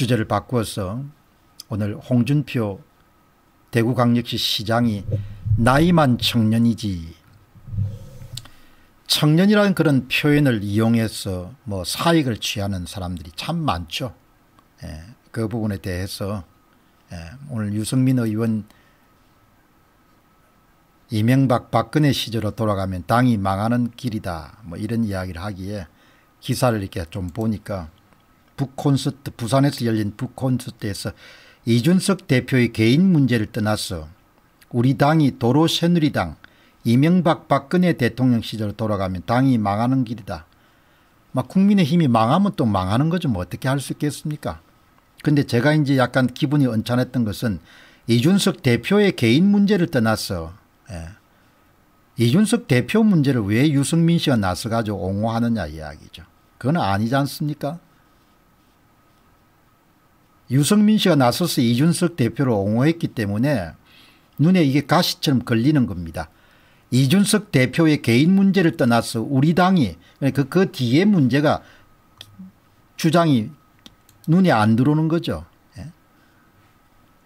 주제를 바꾸어서 오늘 홍준표 대구광역시 시장이 나이만 청년이지 청년이라는 그런 표현을 이용해서 뭐 사익을 취하는 사람들이 참 많죠. 예, 그 부분에 대해서 예, 오늘 유승민 의원 이명박 박근혜 시절로 돌아가면 당이 망하는 길이다 뭐 이런 이야기를 하기에 기사를 이렇게 좀 보니까 북콘서트 부산에서 열린 북콘서트에서 이준석 대표의 개인 문제를 떠나서 우리 당이 도로 새누리당 이명박 박근혜 대통령 시절로 돌아가면 당이 망하는 길이다. 막 국민의힘이 망하면 또 망하는 거죠. 뭐 어떻게 할 수 있겠습니까? 근데 제가 이제 약간 기분이 언짢았던 것은 이준석 대표의 개인 문제를 떠나서 예. 이준석 대표 문제를 왜 유승민 씨가 나서가지고 옹호하느냐 이야기죠. 그건 아니지 않습니까? 유승민 씨가 나서서 이준석 대표를 옹호했기 때문에 눈에 이게 가시처럼 걸리는 겁니다. 이준석 대표의 개인 문제를 떠나서 우리 당이 그, 그 뒤에 문제가 주장이 눈에 안 들어오는 거죠. 예?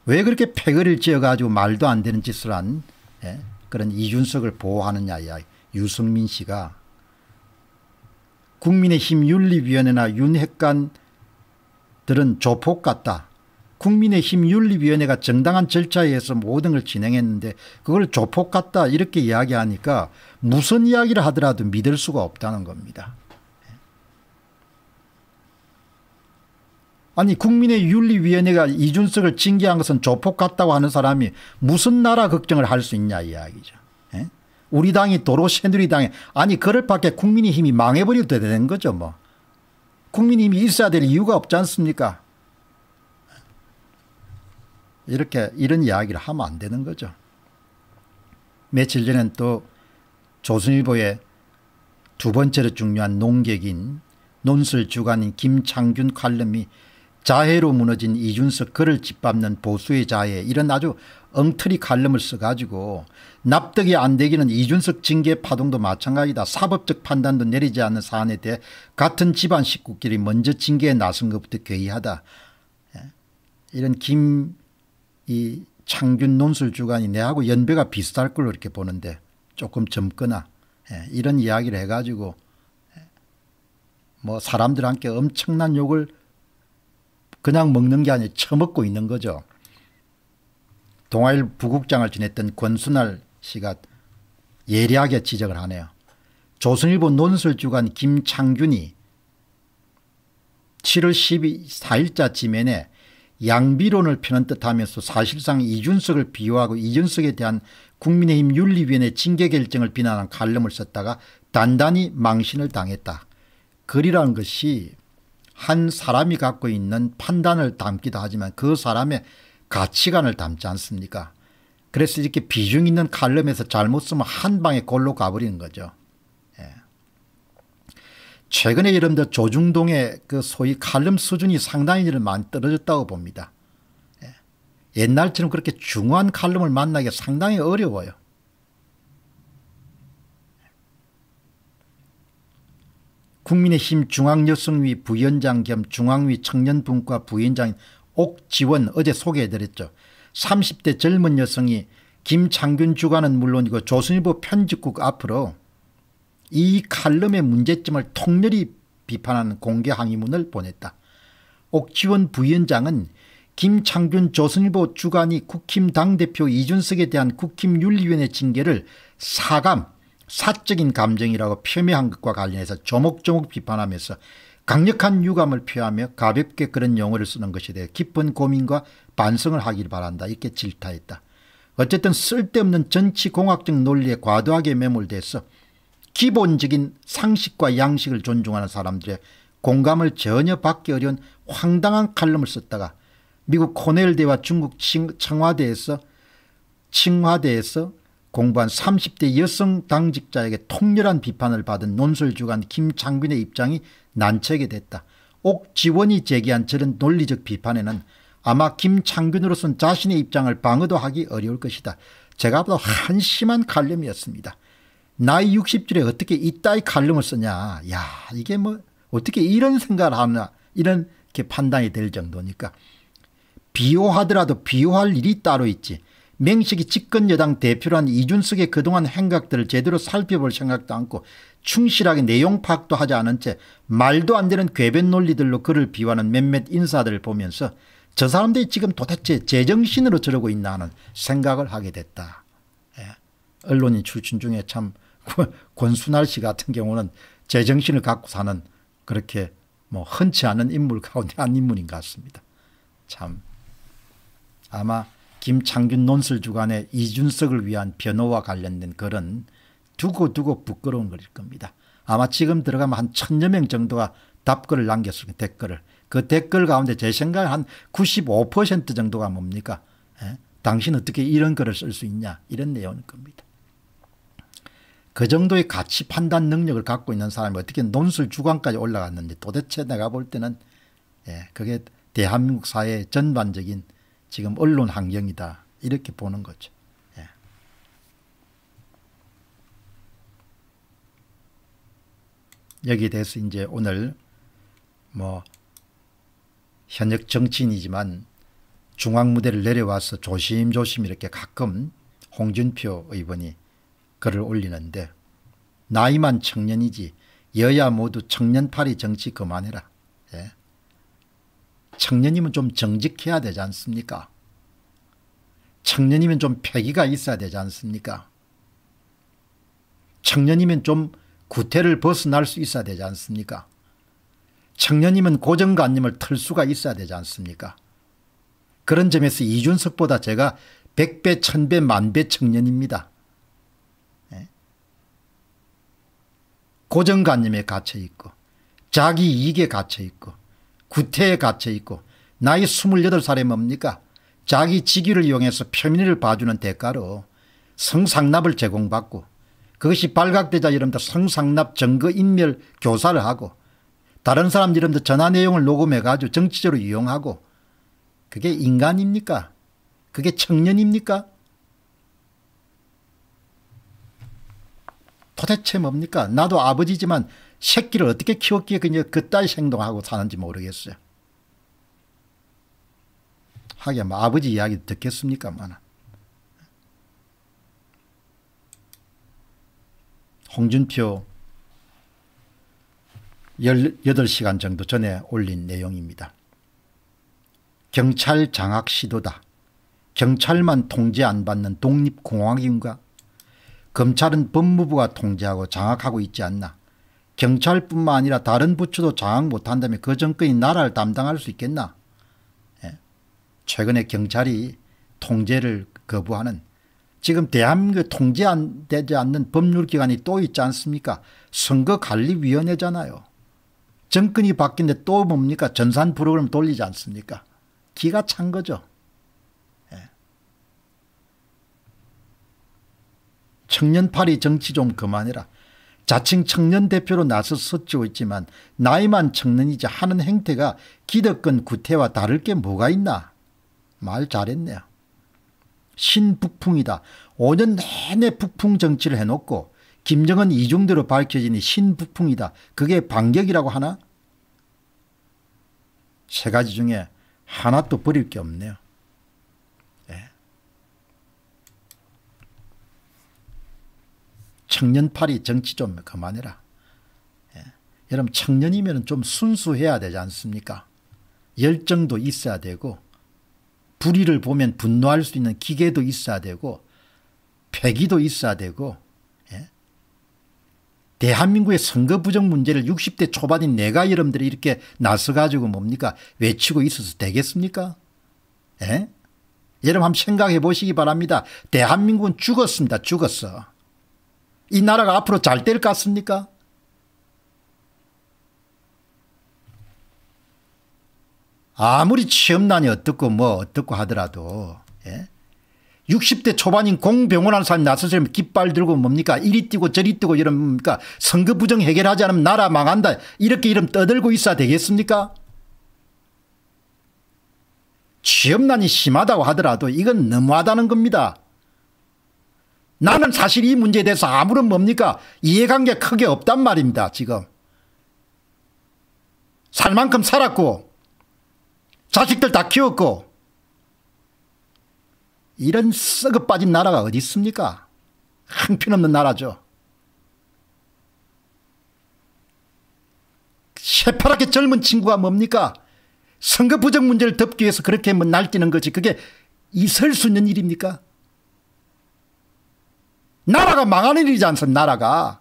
왜 그렇게 패거리를 지어가지고 말도 안 되는 짓을 한 예? 그런 이준석을 보호하느냐 야 유승민 씨가 국민의힘 윤리위원회나 윤핵관 들은 조폭 같다. 국민의힘 윤리위원회가 정당한 절차에 의해서 모든 걸 진행했는데 그걸 조폭 같다 이렇게 이야기하니까 무슨 이야기를 하더라도 믿을 수가 없다는 겁니다. 아니 국민의 윤리위원회가 이준석을 징계한 것은 조폭 같다고 하는 사람이 무슨 나라 걱정을 할 수 있냐 이야기죠. 예? 우리 당이 도로 새누리당에 아니 그럴 밖에 국민의힘이 망해버려도 되는 거죠 뭐. 국민이 있어야 될 이유가 없지 않습니까? 이렇게 이런 이야기를 하면 안 되는 거죠. 며칠 전엔 또 조선일보의 두 번째로 중요한 농객인 논술 주간인 김창균 칼럼이 자해로 무너진 이준석 그를 짓밟는 보수의 자해 이런 아주 엉터리 갈름을 써가지고 납득이 안 되기는 이준석 징계 파동도 마찬가지다. 사법적 판단도 내리지 않는 사안에 대해 같은 집안 식구끼리 먼저 징계에 나선 것부터 괴이하다. 예? 이런 김 이 창균 논술 주관이 내하고 연배가 비슷할 걸로 이렇게 보는데 조금 젊거나 예, 이런 이야기를 해가지고 예, 뭐 사람들한테 엄청난 욕을 그냥 먹는 게 아니라 처먹고 있는 거죠. 동아일 부국장을 지냈던 권순할 씨가 예리하게 지적을 하네요. 조선일보 논술주간 김창균이 7월 14일자 지면에 양비론을 펴는 듯하면서 사실상 이준석을 비호하고 이준석에 대한 국민의힘 윤리위원회 징계 결정을 비난한 칼럼을 썼다가 단단히 망신을 당했다. 글이라는 것이 한 사람이 갖고 있는 판단을 담기도 하지만 그 사람의 가치관을 담지 않습니까? 그래서 이렇게 비중 있는 칼럼에서 잘못 쓰면 한 방에 골로 가버리는 거죠. 예. 최근에 여러분들 조중동의 그 소위 칼럼 수준이 상당히 많이 떨어졌다고 봅니다. 예. 옛날처럼 그렇게 중요한 칼럼을 만나기 상당히 어려워요. 국민의힘 중앙여성위 부위원장 겸 중앙위 청년분과 부위원장 인 옥지원 어제 소개해드렸죠. 30대 젊은 여성이 김창균 주관은 물론이고 조선일보 편집국 앞으로 이 칼럼의 문제점을 통렬히 비판하는 공개 항의문을 보냈다. 옥지원 부위원장은 김창균 조선일보 주관이 국힘 당대표 이준석에 대한 국힘 윤리위원회 징계를 사감 사적인 감정이라고 표명한 것과 관련해서 조목조목 비판하면서 강력한 유감을 표하며 가볍게 그런 용어를 쓰는 것에 대해 깊은 고민과 반성을 하길 바란다 이렇게 질타했다. 어쨌든 쓸데없는 정치공학적 논리에 과도하게 매몰돼서 기본적인 상식과 양식을 존중하는 사람들의 공감을 전혀 받기 어려운 황당한 칼럼을 썼다가 미국 코넬대와 중국 칭, 청와대에서 칭화대에서 공부한 30대 여성 당직자에게 통렬한 비판을 받은 논술주간 김창균의 입장이 난처하게 됐다. 옥지원이 제기한 저런 논리적 비판에는 아마 김창균으로선 자신의 입장을 방어도 하기 어려울 것이다. 제가 봐도 한심한 칼럼이었습니다. 나이 60줄에 어떻게 이따위 칼럼을 쓰냐. 야 이게 뭐 어떻게 이런 생각을 하나 이런 게 판단이 될 정도니까. 비호하더라도 비호할 일이 따로 있지. 명식이 집권여당 대표로 한 이준석의 그동안 행각들을 제대로 살펴볼 생각도 않고 충실하게 내용 파악도 하지 않은 채 말도 안 되는 괴변 논리들로 그를 비하는 몇몇 인사들을 보면서 저 사람들이 지금 도대체 제정신으로 저러고 있나 하는 생각을 하게 됐다. 예. 언론인 출신 중에 참 권순할 씨 같은 경우는 제정신을 갖고 사는 그렇게 뭐 흔치 않은 인물 가운데 한 인물인 것 같습니다. 참 아마 김창균 논술 주간의 이준석을 위한 변호와 관련된 글은 두고두고 부끄러운 글일 겁니다. 아마 지금 들어가면 한 천여 명 정도가 답글을 남겼습니다. 댓글을. 그 댓글 가운데 제 생각에 한 95% 정도가 뭡니까? 에? 예? 당신 어떻게 이런 글을 쓸 수 있냐? 이런 내용일 겁니다. 그 정도의 가치 판단 능력을 갖고 있는 사람이 어떻게 논술 주관까지 올라갔는데 도대체 내가 볼 때는 예, 그게 대한민국 사회 전반적인 지금 언론 환경이다. 이렇게 보는 거죠. 예. 여기에 대해서 이제 오늘 뭐 현역 정치인이지만 중앙무대를 내려와서 조심조심 이렇게 가끔 홍준표 의원이 글을 올리는데 나이만 청년이지 여야 모두 청년팔이 정치 그만해라. 예. 청년이면 좀 정직해야 되지 않습니까? 청년이면 좀 패기가 있어야 되지 않습니까? 청년이면 좀 구태를 벗어날 수 있어야 되지 않습니까? 청년이면 고정관념을 틀 수가 있어야 되지 않습니까? 그런 점에서 이준석보다 제가 1배1배 만배 청년입니다. 예? 고정관념에 갇혀있고 자기 이익에 갇혀있고 구태에 갇혀 있고 나이 28살에 뭡니까 자기 직위를 이용해서 표민을 봐주는 대가로 성상납을 제공받고 그것이 발각되자 여러분들 성상납 증거인멸 교사를 하고 다른 사람 이름도 전화 내용을 녹음해 가지고 정치적으로 이용하고 그게 인간입니까 그게 청년입니까 도대체 뭡니까? 나도 아버지지만 새끼를 어떻게 키웠기에 그냥 그딸 행동하고 사는지 모르겠어요. 하긴 뭐 아버지 이야기 듣겠습니까만 홍준표 18시간 정도 전에 올린 내용입니다. 경찰 장악 시도다. 경찰만 통제 안 받는 독립공화국인가? 검찰은 법무부가 통제하고 장악하고 있지 않나? 경찰뿐만 아니라 다른 부처도 장악 못한다면 그 정권이 나라를 담당할 수 있겠나? 예. 최근에 경찰이 통제를 거부하는 지금 대한민국 그 통제 되지 않는 법률기관이 또 있지 않습니까? 선거관리위원회잖아요. 정권이 바뀐데 또 뭡니까? 전산 프로그램 돌리지 않습니까? 기가 찬 거죠. 예. 청년팔이 정치 좀 그만해라. 자칭 청년 대표로 나서섰지고 있지만 나이만 청년이자 하는 행태가 기득권 구태와 다를 게 뭐가 있나. 말 잘했네요. 신북풍이다. 5년 내내 북풍 정치를 해놓고 김정은 이중대로 밝혀지니 신북풍이다. 그게 반격이라고 하나? 세 가지 중에 하나도 버릴 게 없네요. 청년팔이 정치 좀 그만해라. 예. 여러분 청년이면 좀 순수해야 되지 않습니까? 열정도 있어야 되고 불의를 보면 분노할 수 있는 기계도 있어야 되고 패기도 있어야 되고 예? 대한민국의 선거 부정 문제를 60대 초반인 내가 여러분들이 이렇게 나서가지고 뭡니까 외치고 있어서 되겠습니까? 예? 여러분 한번 생각해 보시기 바랍니다. 대한민국은 죽었습니다. 죽었어. 이 나라가 앞으로 잘 될 것 같습니까? 아무리 취업난이 어떻고 뭐 어떻고 하더라도 예? 60대 초반인 공병원한 사람이 나서서 깃발 들고 뭡니까 이리 뛰고 저리 뛰고 이런 뭡니까 그러니까 선거 부정 해결하지 않으면 나라 망한다 이렇게 이름 떠들고 있어야 되겠습니까? 취업난이 심하다고 하더라도 이건 너무하다는 겁니다. 나는 사실 이 문제에 대해서 아무런 뭡니까 이해관계 크게 없단 말입니다. 지금. 살 만큼 살았고 자식들 다 키웠고 이런 썩어 빠진 나라가 어디 있습니까? 한편없는 나라죠. 새파랗게 젊은 친구가 뭡니까? 선거 부정 문제를 덮기 위해서 그렇게 뭐 날뛰는 거지 그게 이설수 있는 일입니까? 나라가 망하는 일이지 않습니까? 나라가.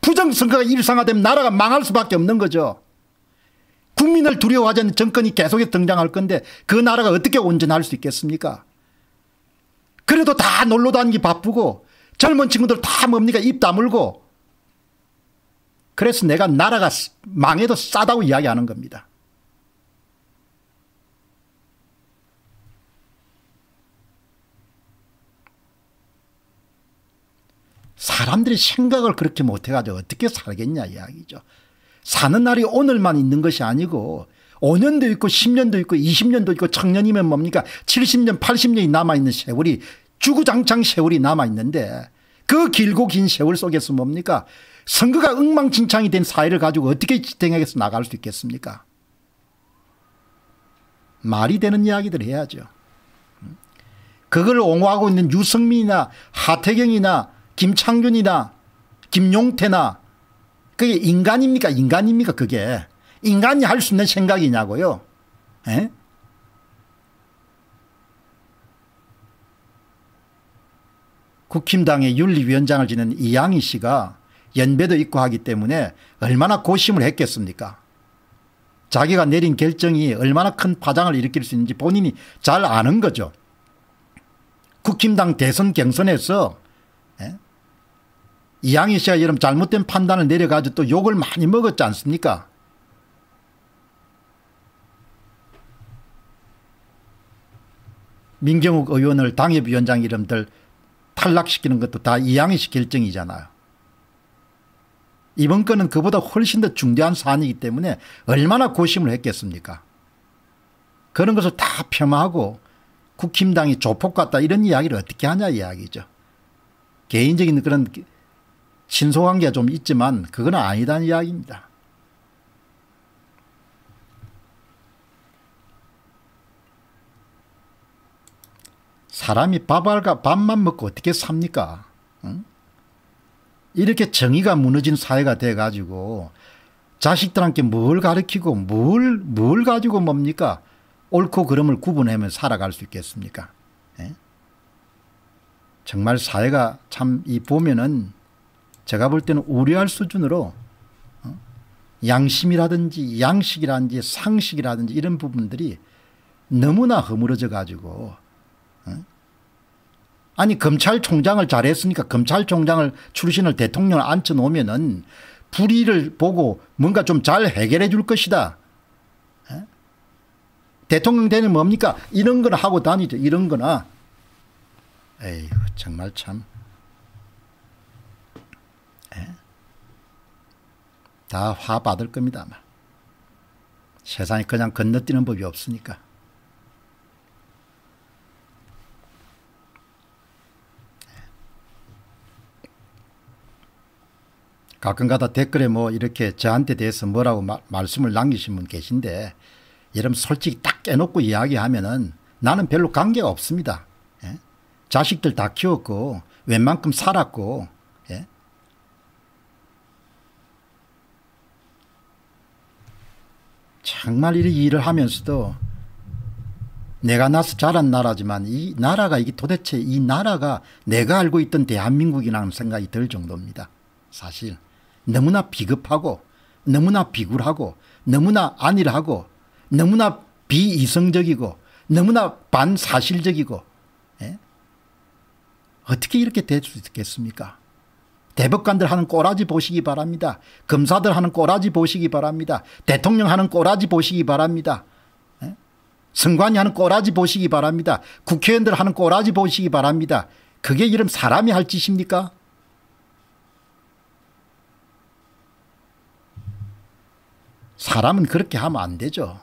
부정선거가 일상화되면 나라가 망할 수밖에 없는 거죠. 국민을 두려워하지 않는 정권이 계속해서 등장할 건데 그 나라가 어떻게 온전할 수 있겠습니까? 그래도 다 놀러 다니기 바쁘고 젊은 친구들 다 뭡니까 입 다물고 그래서 내가 나라가 망해도 싸다고 이야기하는 겁니다. 사람들이 생각을 그렇게 못해가지고 어떻게 살겠냐 이야기죠. 사는 날이 오늘만 있는 것이 아니고 5년도 있고 10년도 있고 20년도 있고 청년이면 뭡니까 70년 80년이 남아있는 세월이 주구장창 세월이 남아있는데 그 길고 긴 세월 속에서 뭡니까 선거가 엉망진창이 된 사회를 가지고 어떻게 지탱해서 나갈 수 있겠습니까 말이 되는 이야기들 해야죠 그걸 옹호하고 있는 유승민이나 하태경이나 김창균이나 김용태나 그게 인간입니까? 인간입니까? 그게. 인간이 할 수 있는 생각이냐고요. 에? 국힘당의 윤리위원장을 지낸 이양희 씨가 연배도 있고 하기 때문에 얼마나 고심을 했겠습니까? 자기가 내린 결정이 얼마나 큰 파장을 일으킬 수 있는지 본인이 잘 아는 거죠. 국힘당 대선 경선에서 이양희 씨가 이런 잘못된 판단을 내려가지고 또 욕을 많이 먹었지 않습니까? 민경욱 의원을 당협위원장 이름들 탈락시키는 것도 다 이양희 씨 결정이잖아요. 이번 건은 그보다 훨씬 더 중대한 사안이기 때문에 얼마나 고심을 했겠습니까? 그런 것을 다 폄하하고 국힘당이 조폭 같다 이런 이야기를 어떻게 하냐 이야기죠. 개인적인 그런 친소관계가 좀 있지만 그건 아니다는 이야기입니다. 사람이 밥알과 밥만 먹고 어떻게 삽니까? 응? 이렇게 정의가 무너진 사회가 돼가지고 자식들한테 뭘 가르치고 뭘, 뭘 가지고 뭡니까? 옳고 그름을 구분하면 살아갈 수 있겠습니까? 예? 정말 사회가 참 이 보면은 제가 볼 때는 우려할 수준으로 어? 양심이라든지 양식이라든지 상식이라든지 이런 부분들이 너무나 허물어져 가지고 어? 아니 검찰총장을 잘했으니까 검찰총장을 출신을 대통령 을 앉혀놓으면 은 불의를 보고 뭔가 좀 잘 해결해 줄 것이다. 어? 대통령 되는 뭡니까 이런 거나 하고 다니죠 이런 거나 에이 그 정말 참다 화받을 겁니다 아마. 세상에 그냥 건너뛰는 법이 없으니까. 가끔가다 댓글에 뭐 이렇게 저한테 대해서 뭐라고 마, 말씀을 남기신 분 계신데 여러분 솔직히 딱 깨놓고 이야기하면은 나는 별로 관계가 없습니다. 예? 자식들 다 키웠고 웬만큼 살았고 정말 이 일을 하면서도 내가 나서 자란 나라지만 이 나라가 이게 도대체 이 나라가 내가 알고 있던 대한민국이라는 생각이 들 정도입니다. 사실 너무나 비겁하고 너무나 비굴하고 너무나 안일하고 너무나 비이성적이고 너무나 반사실적이고 예? 어떻게 이렇게 될 수 있겠습니까? 대법관들 하는 꼬라지 보시기 바랍니다. 검사들 하는 꼬라지 보시기 바랍니다. 대통령 하는 꼬라지 보시기 바랍니다. 승관이 예? 하는 꼬라지 보시기 바랍니다. 국회의원들 하는 꼬라지 보시기 바랍니다. 그게 이름 사람이 할 짓입니까? 사람은 그렇게 하면 안 되죠.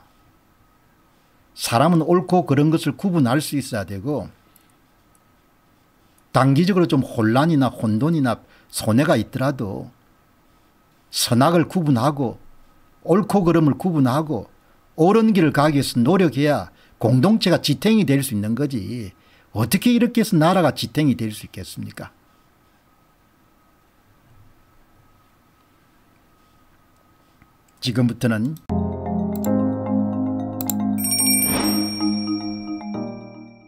사람은 옳고 그런 것을 구분할 수 있어야 되고 단기적으로 좀 혼란이나 혼돈이나 손해가 있더라도 선악을 구분하고 옳고 그름을 구분하고 옳은 길을 가기 위해서 노력해야 공동체가 지탱이 될 수 있는 거지 어떻게 이렇게 해서 나라가 지탱이 될 수 있겠습니까 지금부터는